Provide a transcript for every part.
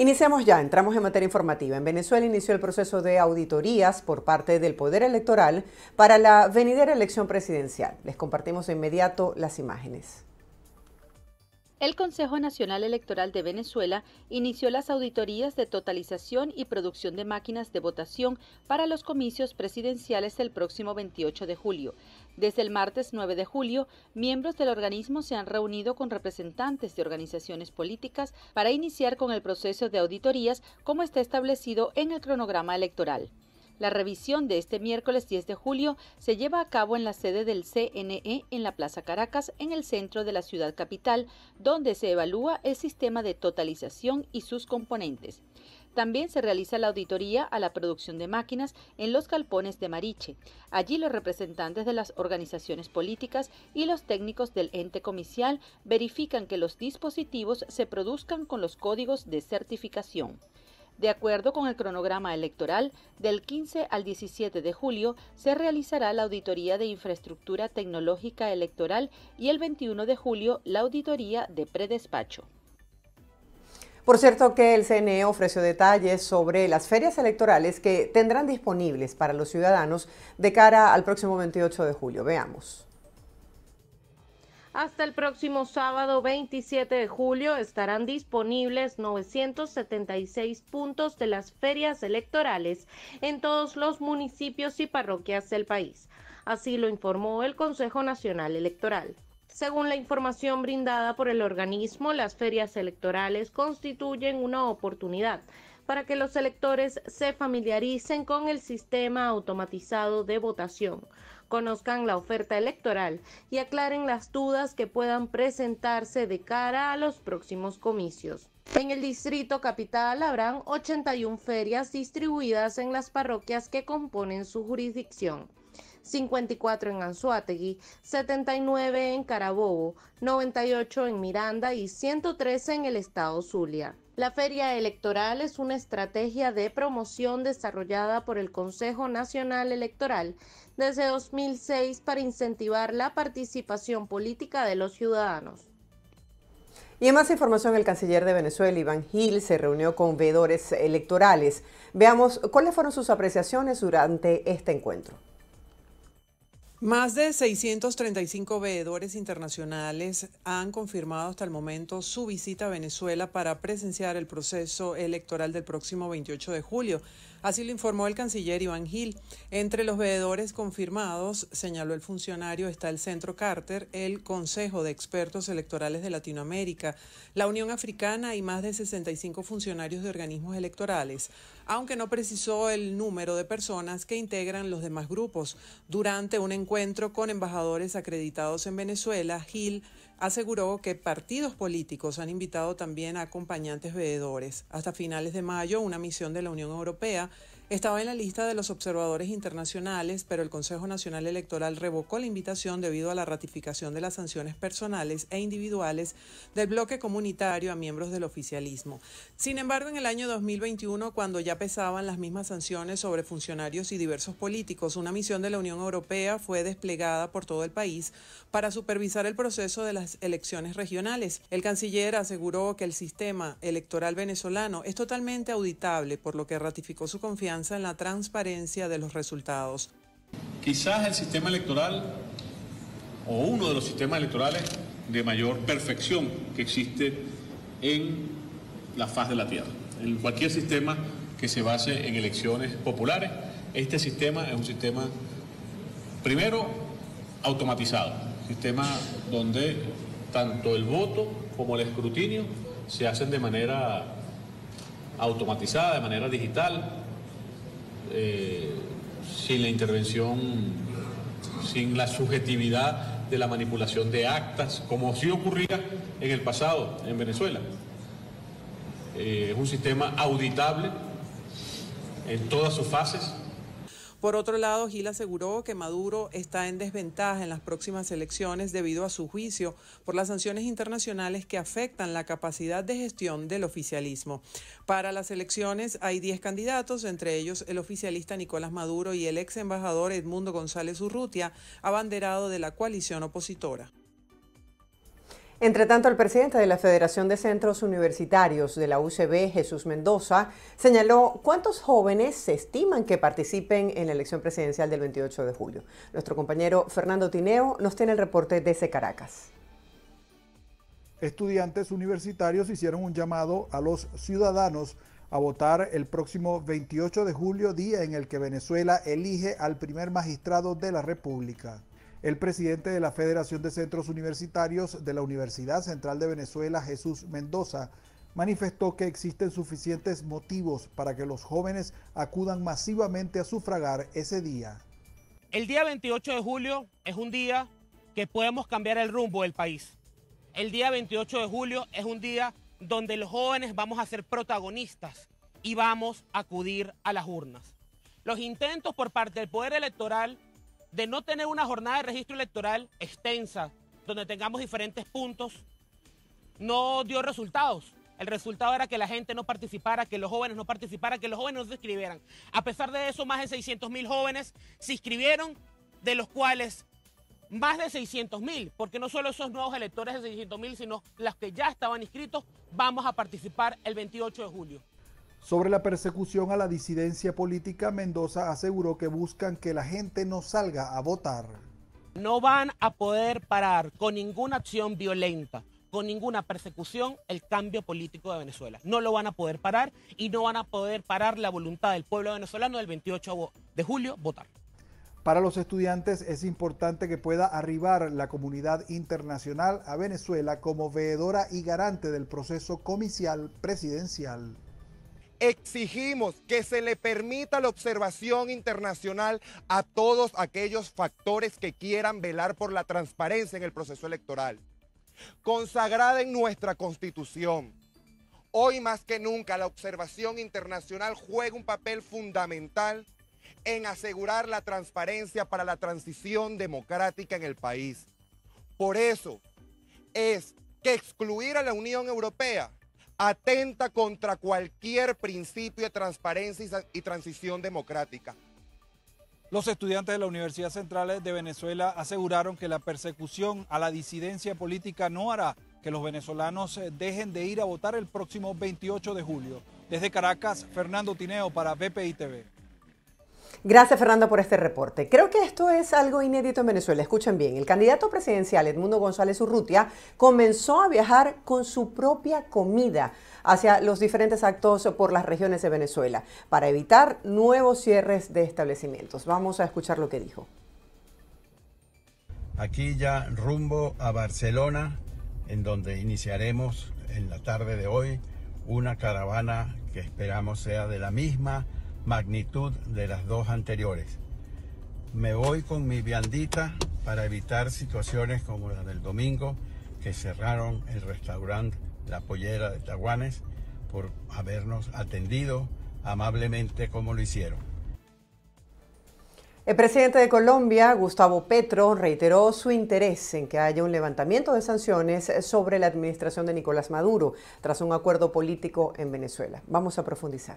Iniciamos ya, entramos en materia informativa. En Venezuela inició el proceso de auditorías por parte del Poder Electoral para la venidera elección presidencial. Les compartimos de inmediato las imágenes. El Consejo Nacional Electoral de Venezuela inició las auditorías de totalización y producción de máquinas de votación para los comicios presidenciales el próximo 28 de julio. Desde el martes 9 de julio, miembros del organismo se han reunido con representantes de organizaciones políticas para iniciar con el proceso de auditorías como está establecido en el cronograma electoral. La revisión de este miércoles 10 de julio se lleva a cabo en la sede del CNE en la Plaza Caracas, en el centro de la ciudad capital, donde se evalúa el sistema de totalización y sus componentes. También se realiza la auditoría a la producción de máquinas en los galpones de Mariche. Allí los representantes de las organizaciones políticas y los técnicos del ente comicial verifican que los dispositivos se produzcan con los códigos de certificación. De acuerdo con el cronograma electoral, del 15 al 17 de julio se realizará la auditoría de infraestructura tecnológica electoral y el 21 de julio la auditoría de predespacho. Por cierto que el CNE ofreció detalles sobre las ferias electorales que tendrán disponibles para los ciudadanos de cara al próximo 28 de julio. Veamos. Hasta el próximo sábado 27 de julio estarán disponibles 976 puntos de las ferias electorales en todos los municipios y parroquias del país. Así lo informó el Consejo Nacional Electoral. Según la información brindada por el organismo, las ferias electorales constituyen una oportunidad para que los electores se familiaricen con el sistema automatizado de votación conozcan la oferta electoral y aclaren las dudas que puedan presentarse de cara a los próximos comicios. En el distrito capital habrán 81 ferias distribuidas en las parroquias que componen su jurisdicción. 54 en Anzuategui, 79 en Carabobo, 98 en Miranda y 113 en el estado Zulia. La feria electoral es una estrategia de promoción desarrollada por el Consejo Nacional Electoral desde 2006 para incentivar la participación política de los ciudadanos. Y en más información, el canciller de Venezuela, Iván Gil, se reunió con veedores electorales. Veamos cuáles fueron sus apreciaciones durante este encuentro. Más de 635 veedores internacionales han confirmado hasta el momento su visita a Venezuela para presenciar el proceso electoral del próximo 28 de julio. Así lo informó el canciller Iván Gil. Entre los veedores confirmados, señaló el funcionario, está el Centro Carter, el Consejo de Expertos Electorales de Latinoamérica, la Unión Africana y más de 65 funcionarios de organismos electorales, aunque no precisó el número de personas que integran los demás grupos. Durante un encuentro con embajadores acreditados en Venezuela, Gil aseguró que partidos políticos han invitado también a acompañantes veedores. Hasta finales de mayo, una misión de la Unión Europea estaba en la lista de los observadores internacionales, pero el Consejo Nacional Electoral revocó la invitación debido a la ratificación de las sanciones personales e individuales del bloque comunitario a miembros del oficialismo. Sin embargo, en el año 2021, cuando ya pesaban las mismas sanciones sobre funcionarios y diversos políticos, una misión de la Unión Europea fue desplegada por todo el país para supervisar el proceso de las elecciones regionales. El canciller aseguró que el sistema electoral venezolano es totalmente auditable, por lo que ratificó su confianza en la transparencia de los resultados. Quizás el sistema electoral o uno de los sistemas electorales de mayor perfección que existe en la faz de la Tierra. En cualquier sistema que se base en elecciones populares, este sistema es un sistema, primero, automatizado, sistema donde tanto el voto como el escrutinio se hacen de manera automatizada, de manera digital, eh, sin la intervención, sin la subjetividad de la manipulación de actas, como sí ocurría en el pasado en Venezuela. Eh, es un sistema auditable en todas sus fases por otro lado, Gil aseguró que Maduro está en desventaja en las próximas elecciones debido a su juicio por las sanciones internacionales que afectan la capacidad de gestión del oficialismo. Para las elecciones hay 10 candidatos, entre ellos el oficialista Nicolás Maduro y el ex embajador Edmundo González Urrutia, abanderado de la coalición opositora. Entre tanto, el presidente de la Federación de Centros Universitarios de la UCB, Jesús Mendoza, señaló cuántos jóvenes se estiman que participen en la elección presidencial del 28 de julio. Nuestro compañero Fernando Tineo nos tiene el reporte desde Caracas. Estudiantes universitarios hicieron un llamado a los ciudadanos a votar el próximo 28 de julio, día en el que Venezuela elige al primer magistrado de la República. El presidente de la Federación de Centros Universitarios de la Universidad Central de Venezuela, Jesús Mendoza, manifestó que existen suficientes motivos para que los jóvenes acudan masivamente a sufragar ese día. El día 28 de julio es un día que podemos cambiar el rumbo del país. El día 28 de julio es un día donde los jóvenes vamos a ser protagonistas y vamos a acudir a las urnas. Los intentos por parte del Poder Electoral de no tener una jornada de registro electoral extensa, donde tengamos diferentes puntos, no dio resultados. El resultado era que la gente no participara, que los jóvenes no participaran, que los jóvenes no se inscribieran. A pesar de eso, más de 600 mil jóvenes se inscribieron, de los cuales más de 600 mil, porque no solo esos nuevos electores de 600 mil, sino los que ya estaban inscritos, vamos a participar el 28 de julio. Sobre la persecución a la disidencia política, Mendoza aseguró que buscan que la gente no salga a votar. No van a poder parar con ninguna acción violenta, con ninguna persecución, el cambio político de Venezuela. No lo van a poder parar y no van a poder parar la voluntad del pueblo venezolano del 28 de julio votar. Para los estudiantes es importante que pueda arribar la comunidad internacional a Venezuela como veedora y garante del proceso comicial presidencial exigimos que se le permita la observación internacional a todos aquellos factores que quieran velar por la transparencia en el proceso electoral, consagrada en nuestra constitución. Hoy más que nunca la observación internacional juega un papel fundamental en asegurar la transparencia para la transición democrática en el país. Por eso es que excluir a la Unión Europea atenta contra cualquier principio de transparencia y transición democrática. Los estudiantes de la Universidad Central de Venezuela aseguraron que la persecución a la disidencia política no hará que los venezolanos eh, dejen de ir a votar el próximo 28 de julio. Desde Caracas, Fernando Tineo para BPI TV. Gracias, Fernando, por este reporte. Creo que esto es algo inédito en Venezuela. Escuchen bien, el candidato presidencial Edmundo González Urrutia comenzó a viajar con su propia comida hacia los diferentes actos por las regiones de Venezuela para evitar nuevos cierres de establecimientos. Vamos a escuchar lo que dijo. Aquí ya rumbo a Barcelona, en donde iniciaremos en la tarde de hoy una caravana que esperamos sea de la misma magnitud de las dos anteriores. Me voy con mi viandita para evitar situaciones como la del domingo que cerraron el restaurante La Pollera de Taguanes por habernos atendido amablemente como lo hicieron. El presidente de Colombia, Gustavo Petro, reiteró su interés en que haya un levantamiento de sanciones sobre la administración de Nicolás Maduro tras un acuerdo político en Venezuela. Vamos a profundizar.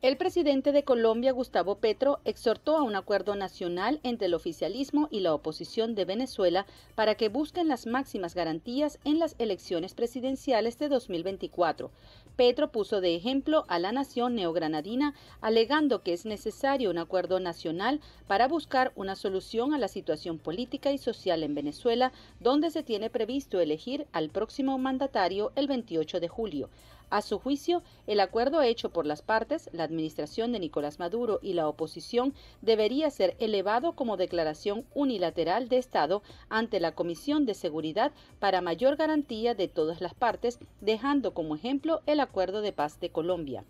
El presidente de Colombia, Gustavo Petro, exhortó a un acuerdo nacional entre el oficialismo y la oposición de Venezuela para que busquen las máximas garantías en las elecciones presidenciales de 2024. Petro puso de ejemplo a la nación neogranadina, alegando que es necesario un acuerdo nacional para buscar una solución a la situación política y social en Venezuela, donde se tiene previsto elegir al próximo mandatario el 28 de julio. A su juicio, el acuerdo hecho por las partes, la administración de Nicolás Maduro y la oposición, debería ser elevado como declaración unilateral de Estado ante la Comisión de Seguridad para mayor garantía de todas las partes, dejando como ejemplo el Acuerdo de Paz de Colombia.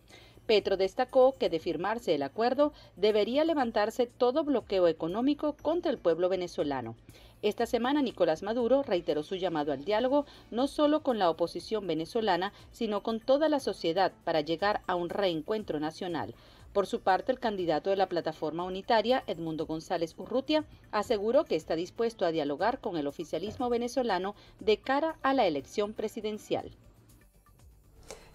Petro destacó que de firmarse el acuerdo debería levantarse todo bloqueo económico contra el pueblo venezolano. Esta semana Nicolás Maduro reiteró su llamado al diálogo no solo con la oposición venezolana, sino con toda la sociedad para llegar a un reencuentro nacional. Por su parte, el candidato de la plataforma unitaria, Edmundo González Urrutia, aseguró que está dispuesto a dialogar con el oficialismo venezolano de cara a la elección presidencial.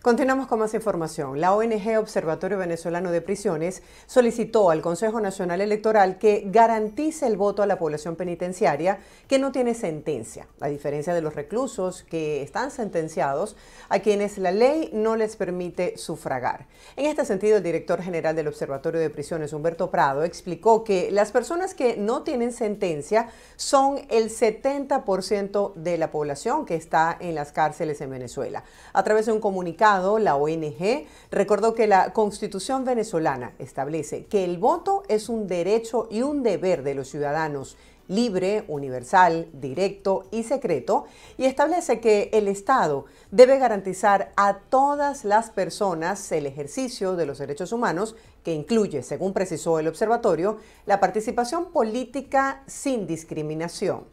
Continuamos con más información. La ONG Observatorio Venezolano de Prisiones solicitó al Consejo Nacional Electoral que garantice el voto a la población penitenciaria que no tiene sentencia, a diferencia de los reclusos que están sentenciados a quienes la ley no les permite sufragar. En este sentido, el director general del Observatorio de Prisiones, Humberto Prado, explicó que las personas que no tienen sentencia son el 70% de la población que está en las cárceles en Venezuela. A través de un comunicado, la ONG, recordó que la Constitución venezolana establece que el voto es un derecho y un deber de los ciudadanos libre, universal, directo y secreto, y establece que el Estado debe garantizar a todas las personas el ejercicio de los derechos humanos, que incluye, según precisó el observatorio, la participación política sin discriminación.